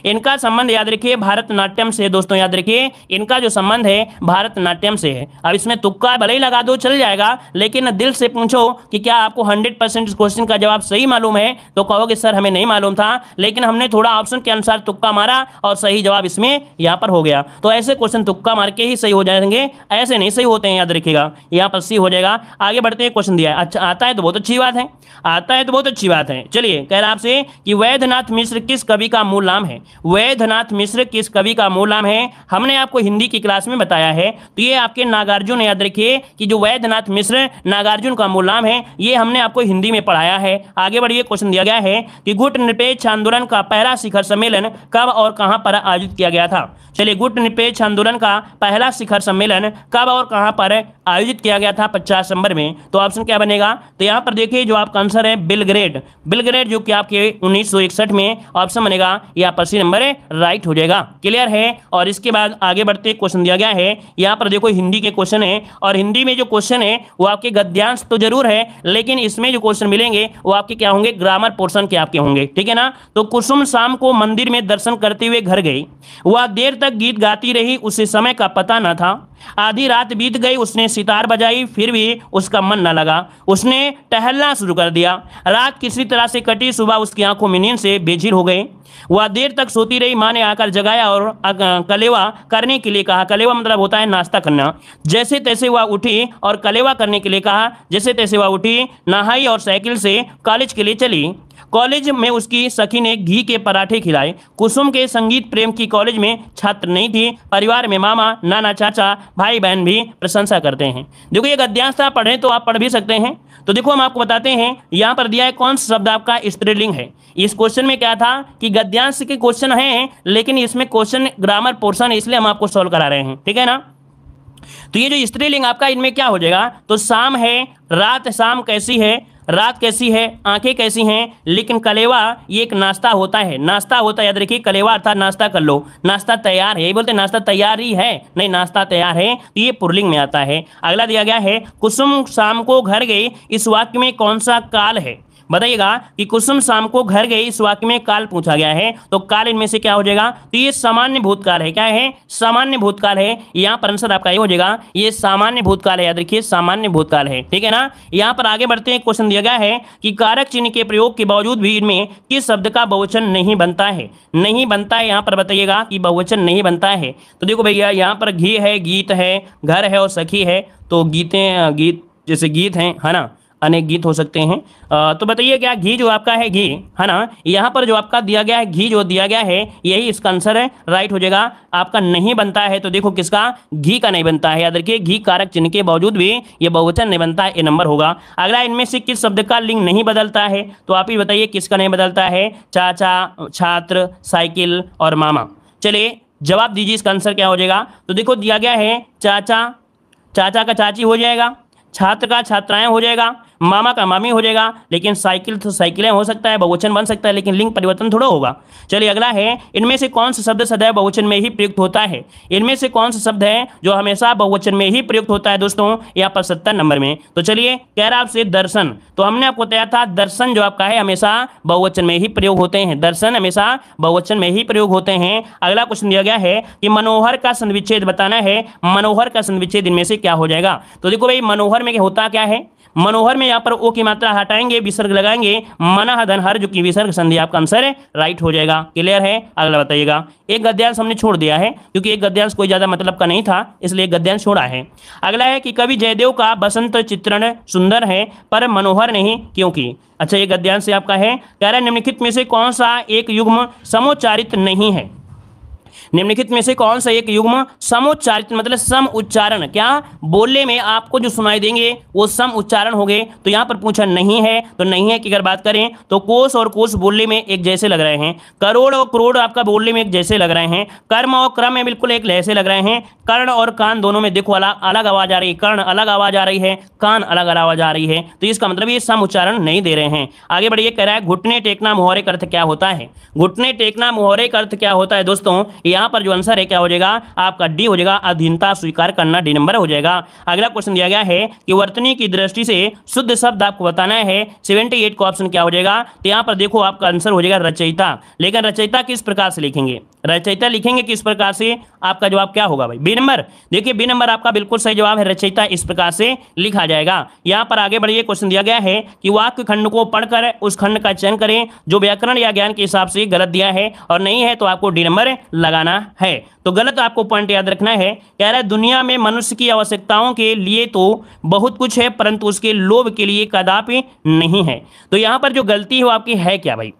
इनका संबंध याद रखिए भारतनाट्यम से दोस्तों याद रखिए इनका जो संबंध है भारतनाट्यम से है अब इसमें तुक्का भले ही लगा दो चल जाएगा लेकिन दिल से पूछो कि क्या आपको हंड्रेड परसेंट इस क्वेश्चन का जवाब सही मालूम है तो कहोगे सर हमें नहीं मालूम था लेकिन हमने थोड़ा ऑप्शन के अनुसार तुक्का मारा और सही जवाब इसमें यहाँ पर हो गया तो ऐसे क्वेश्चन तुक्का मार के ही सही हो जाएंगे ऐसे नहीं सही होते हैं याद रखिएगा यहाँ पर सी हो जाएगा आगे बढ़ते हैं क्वेश्चन दिया अच्छा आता है तो बहुत अच्छी बात है आता है तो बहुत अच्छी बात है चलिए कह रहा आपसे कि वैद्यनाथ मिश्र किस कवि का मूल नाम है वैधनाथ मिश्र किस कवि का मूल नाम है हमने आपको हिंदी की क्लास में बताया है तो ये आपके नागार्जुन याद रखिए कि जो वैधनाथ मिश्र नागार्जुन का मूल नाम है ये हमने आपको हिंदी में पढ़ाया है आगे बढ़िए क्वेश्चन दिया गया है कि गुट निरपेक्ष आंदोलन का पहला शिखर सम्मेलन कब और कहाँ पर आयोजित किया गया था चलिए गुट निरपेक्ष आंदोलन का पहला शिखर सम्मेलन कब और कहाँ पर आयोजित किया गया था पचास नंबर में तो ऑप्शन क्या बनेगा तो यहाँ पर देखिए जो आपका आंसर है बिलग्रेड बिलग्रेड जो कि आपके उन्नीस में ऑप्शन बनेगा या पर सी नंबर राइट हो जाएगा क्लियर है और इसके बाद आगे बढ़ते क्वेश्चन दिया गया है यहाँ पर देखो हिंदी के क्वेश्चन है और हिंदी में जो क्वेश्चन है वो आपके गद्यांश तो जरूर है लेकिन इसमें जो क्वेश्चन मिलेंगे वो आपके क्या होंगे ग्रामर पोर्सन के आपके होंगे ठीक है ना तो कुसुम शाम को मंदिर में दर्शन करते हुए घर गई वह देर तक गीत गाती रही उसे समय का पता ना था आधी रात बीत गई उसने सितार बजाई फिर भी उसका मन न लगा उसने टहलना शुरू कर दिया रात किसी तरह से कटी सुबह उसकी आंखों में नींद से बेझिर हो गई वह देर तक सोती रही माँ ने आकर जगाया और कलेवा करने के लिए कहा कलेवा मतलब होता है नाश्ता करना जैसे तैसे वह उठी और कलेवा करने के लिए कहा जैसे तैसे वह उठी नहाई और साइकिल से कॉलेज के लिए चली कॉलेज में उसकी सखी ने घी के पराठे खिलाए कुसुम के संगीत प्रेम की कॉलेज में छात्र नहीं थी परिवार में मामा नाना चाचा भाई बहन भी प्रशंसा करते हैं देखो ये गद्यांश आप पढ़ें तो आप पढ़ भी सकते हैं तो देखो हम आपको बताते हैं यहाँ पर दिया है कौन सा शब्द आपका स्त्रीलिंग है इस क्वेश्चन में क्या था कि गद्यांश के क्वेश्चन है लेकिन इसमें क्वेश्चन ग्रामर पोर्सन इसलिए हम आपको सॉल्व करा रहे हैं ठीक है ना तो ये जो स्त्रीलिंग आपका इनमें क्या हो जाएगा तो शाम है रात शाम कैसी है रात कैसी है आंखें कैसी हैं लेकिन कलेवा ये एक नाश्ता होता है नाश्ता होता है याद रखिए कलेवा अर्थात नाश्ता कर लो नाश्ता तैयार है ये बोलते नाश्ता तैयार ही है नहीं नाश्ता तैयार है तो ये पुरलिंग में आता है अगला दिया गया है कुसुम शाम को घर गई इस वाक्य में कौन सा काल है बताइएगा कि कुसुम शाम को घर गई इस वाक्य में काल पूछा गया है तो काल इनमें से क्या हो जाएगा तो ये सामान्य भूतकाल है क्या है सामान्य भूतकाल है यहाँ पर आंसर आपका ये हो जाएगा ये सामान्य भूतकाल है याद रखिए सामान्य भूतकाल है ठीक है ना यहाँ पर आगे बढ़ते हैं क्वेश्चन दिया गया है कि कारक चिन्ह के प्रयोग के बावजूद भी इनमें किस शब्द का बहुवचन नहीं बनता है नहीं बनता है यहाँ पर बताइएगा कि बहुवचन नहीं बनता है तो देखो भैया यहाँ पर घी है गीत है घर है और सखी है तो गीतें गीत जैसे गीत हैं है ना अनेक गीत हो सकते हैं आ, तो बताइए क्या घी जो आपका है घी है ना यहाँ पर जो आपका दिया गया है घी जो दिया गया है यही इसका आंसर है राइट हो जाएगा आपका नहीं बनता है तो देखो किसका घी का नहीं बनता है याद रखिए घी कारक चिन्ह के बावजूद भी ये बहुवचन नहीं बनता है ये नंबर होगा अगला इनमें से किस शब्द का लिंग नहीं बदलता है तो आप ही बताइए किसका नहीं बदलता है चाचा छात्र साइकिल और मामा चलिए जवाब दीजिए इसका आंसर क्या हो जाएगा तो देखो दिया गया है चाचा चाचा का चाची हो जाएगा छात्र का छात्राएं हो जाएगा मामा का मामी हो जाएगा लेकिन साइकिल तो साइकिलें हो सकता है बहुवचन बन सकता है लेकिन लिंग परिवर्तन थोड़ा होगा चलिए अगला है इनमें से कौन सा शब्द सदैव बहुवचन में ही प्रयुक्त होता है इनमें से कौन सा शब्द है जो हमेशा बहुवचन में ही प्रयुक्त होता है दोस्तों यहाँ पर सत्तर नंबर में तो चलिए कह रहा आपसे दर्शन तो हमने आपको बताया था दर्शन जो आपका है हमेशा बहुवचन में ही प्रयोग होते हैं दर्शन हमेशा बहुवचन में ही प्रयोग होते हैं अगला क्वेश्चन दिया गया है कि मनोहर का संविच्छेद बताना है मनोहर का संविच्छेद इनमें से क्या हो जाएगा तो देखो भाई मनोहर में होता क्या है मनोहर में यहाँ पर ओ की मात्रा हटाएंगे विसर्ग लगाएंगे मना धनहर जो कि विसर्ग संधि आपका आंसर है राइट हो जाएगा क्लियर है अगला बताइएगा एक गद्यांश हमने छोड़ दिया है क्योंकि एक गद्यांश कोई ज्यादा मतलब का नहीं था इसलिए एक गद्यांश छोड़ा है अगला है कि कवि जयदेव का बसंत चित्रण सुंदर है पर मनोहर नहीं क्योंकि अच्छा ये गद्यांश आपका है कह रहा है निम्नलिखित में से कौन सा एक युग्म समोचारित नहीं है निम्नलिखित में से कौन सा एक युग्म समोच्चारित मतलब सम उच्चारण क्या बोलने में आपको जो सुनाई देंगे वो सम उच्चारण हो गए तो यहाँ पर पूछा नहीं है तो नहीं है कि अगर बात करें तो कोष और कोष बोलने में एक जैसे लग रहे हैं करोड़ और करोड़ आपका बोलने में एक जैसे लग रहे हैं कर्म और क्रम में बिल्कुल एक जैसे लग रहे हैं कर्ण और कान दोनों में देखो अलग अलग आवाज आ रही है कर्ण अलग आवाज आ रही है कान अलग अलग आवाज आ रही है तो इसका मतलब ये सम उच्चारण नहीं दे रहे हैं आगे बढ़िए कह रहा है घुटने टेकना मोहरे का अर्थ क्या होता है घुटने टेकना मोहरे का अर्थ क्या होता है दोस्तों यहाँ यहाँ पर जो आंसर है क्या हो जाएगा आपका डी हो जाएगा अधीनता स्वीकार करना डी नंबर हो जाएगा अगला क्वेश्चन दिया गया है कि वर्तनी की दृष्टि से शुद्ध शब्द आपको बताना है सेवेंटी एट का ऑप्शन क्या हो जाएगा तो यहाँ पर देखो आपका आंसर हो जाएगा रचयिता लेकिन रचयिता किस प्रकार से लिखेंगे रचयिता लिखेंगे किस प्रकार से आपका जवाब क्या होगा भाई बी नंबर देखिए बी नंबर आपका बिल्कुल सही जवाब है रचयिता इस प्रकार से लिखा जाएगा यहाँ पर आगे बढ़िए क्वेश्चन दिया गया है कि वाक्य खंड को पढ़कर उस खंड का चयन करें जो व्याकरण या ज्ञान के हिसाब से गलत दिया है और नहीं है तो आपको डी नंबर लगाना है तो गलत आपको पॉइंट याद रखना है कह रहा है दुनिया में मनुष्य की आवश्यकताओं के लिए तो बहुत कुछ है परंतु उसके लोभ के लिए कदापि नहीं है तो यहाँ पर जो गलती है वो आपकी है क्या भाई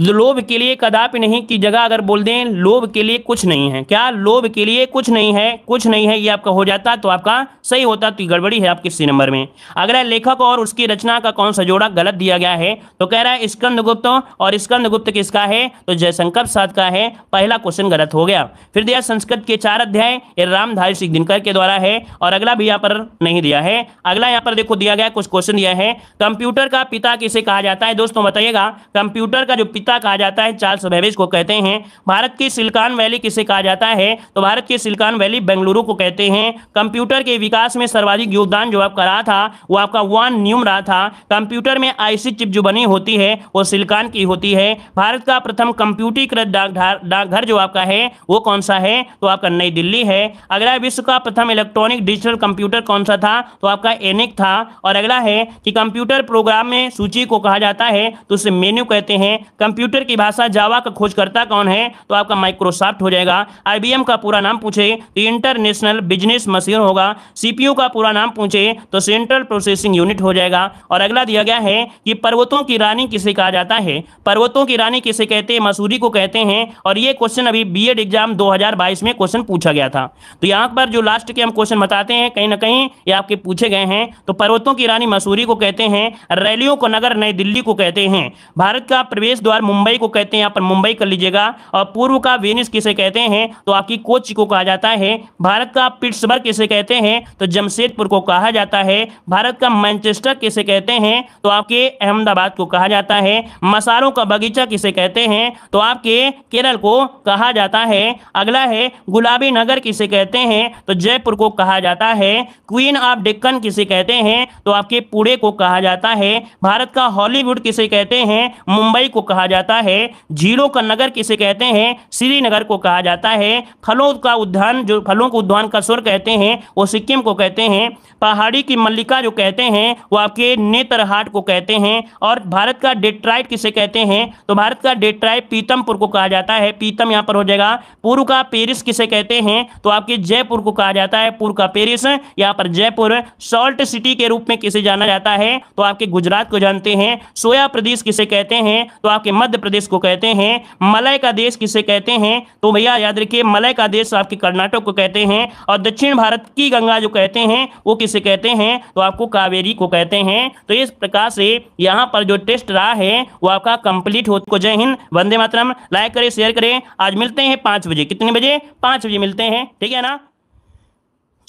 लोभ के लिए कदापि नहीं की जगह अगर बोल दें लोभ के लिए कुछ नहीं है क्या लोभ के लिए कुछ नहीं है कुछ नहीं है ये आपका हो जाता तो आपका सही होता तो गड़बड़ी है आपके सी नंबर में अगला लेखक और उसकी रचना का कौन सा जोड़ा गलत दिया गया है तो कह रहा है गुप्त और गुप्त किसका है तो जयशंकर साध का है पहला क्वेश्चन गलत हो गया फिर दिया संस्कृत के चार अध्याय ये रामधारी सिंह दिनकर के द्वारा है और अगला भी यहाँ पर नहीं दिया है अगला यहाँ पर देखो दिया गया कुछ क्वेश्चन दिया है कंप्यूटर का पिता किसे कहा जाता है दोस्तों बताइएगा कंप्यूटर का जो पिता जूता कहा जाता है चार्ल्स बेबेज को कहते हैं भारत की सिलिकॉन वैली किसे कहा जाता है तो भारत की सिलिकॉन वैली बेंगलुरु को कहते हैं कंप्यूटर के विकास में सर्वाधिक योगदान जो आपका रहा था वो आपका वन न्यूम रहा था कंप्यूटर में आईसी चिप जो बनी होती है वो सिलिकॉन की होती है भारत का प्रथम कंप्यूटरीकृत डाकघर जो आपका है वो कौन सा है तो आपका नई दिल्ली है अगला विश्व का प्रथम इलेक्ट्रॉनिक डिजिटल कंप्यूटर कौन सा था तो आपका एनिक था और अगला है कि कंप्यूटर प्रोग्राम में सूची को कहा जाता है तो उसे मेन्यू कहते हैं कंप्यूटर कंप्यूटर की भाषा जावा का खोजकर्ता कौन है तो आपका माइक्रोसॉफ्ट हो जाएगा आईबीएम का पूरा नाम पूछे तो इंटरनेशनल बिजनेस मशीन होगा सीपीयू का पूरा नाम पूछे तो सेंट्रल प्रोसेसिंग यूनिट हो जाएगा और अगला दिया गया है कि पर्वतों की रानी किसे कहा जाता है पर्वतों की रानी किसे कहते हैं मसूरी को कहते हैं और ये क्वेश्चन अभी बी एग्जाम दो में क्वेश्चन पूछा गया था तो यहाँ पर जो लास्ट के हम क्वेश्चन बताते हैं कहीं ना कहीं ये आपके पूछे गए हैं तो पर्वतों की रानी मसूरी को कहते हैं रैलियों को नगर नई दिल्ली को कहते हैं भारत का प्रवेश द्वार मुंबई को कहते हैं यहाँ पर मुंबई कर लीजिएगा और पूर्व का वेनिस किसे कहते हैं तो आपकी कोची को कहा जाता है भारत का पिट्सबर्ग किसे कहते हैं तो जमशेदपुर को कहा जाता है भारत का मैनचेस्टर किसे कहते हैं तो आपके अहमदाबाद को कहा जाता है मसालों का बगीचा किसे कहते हैं तो आपके केरल को कहा जाता है अगला है गुलाबी नगर किसे कहते हैं तो जयपुर को कहा जाता है क्वीन ऑफ डेक्कन किसे कहते हैं तो आपके पुणे को कहा जाता है भारत का हॉलीवुड किसे कहते हैं मुंबई को कहा जाता जाता है जीड़ों का नगर किसे कहते हैं श्रीनगर को कहा जाता है फलों का उद्यान जो फलों का उद्यान कसुर कहते हैं वो सिक्किम को कहते हैं पहाड़ी की मल्लिका जो कहते हैं वो आपके नेतरहाट को कहते हैं और भारत का डेट्राइट किसे कहते हैं तो भारत का डेट्राइट पीतमपुर को कहा जाता है पीतम यहाँ पर हो जाएगा पूर्व का पेरिस किसे कहते हैं तो आपके जयपुर को कहा जाता है पूर्व का पेरिस यहाँ पर जयपुर सॉल्ट सिटी के रूप में किसे जाना जाता है तो आपके गुजरात को जानते हैं सोया प्रदेश किसे कहते हैं तो आपके मध्य प्रदेश को कहते हैं मलय का देश किसे कहते हैं तो भैया याद रखिए मलय का देश आपके कर्नाटक को कहते हैं और दक्षिण भारत की गंगा जो कहते हैं वो किसे कहते हैं तो आपको कावेरी को कहते हैं तो इस प्रकार से यहाँ पर जो टेस्ट रहा है वो आपका कंप्लीट हो को जय हिंद वंदे मातरम लाइक करें शेयर करें आज मिलते हैं पाँच बजे कितने बजे पाँच बजे मिलते हैं ठीक है ना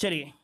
चलिए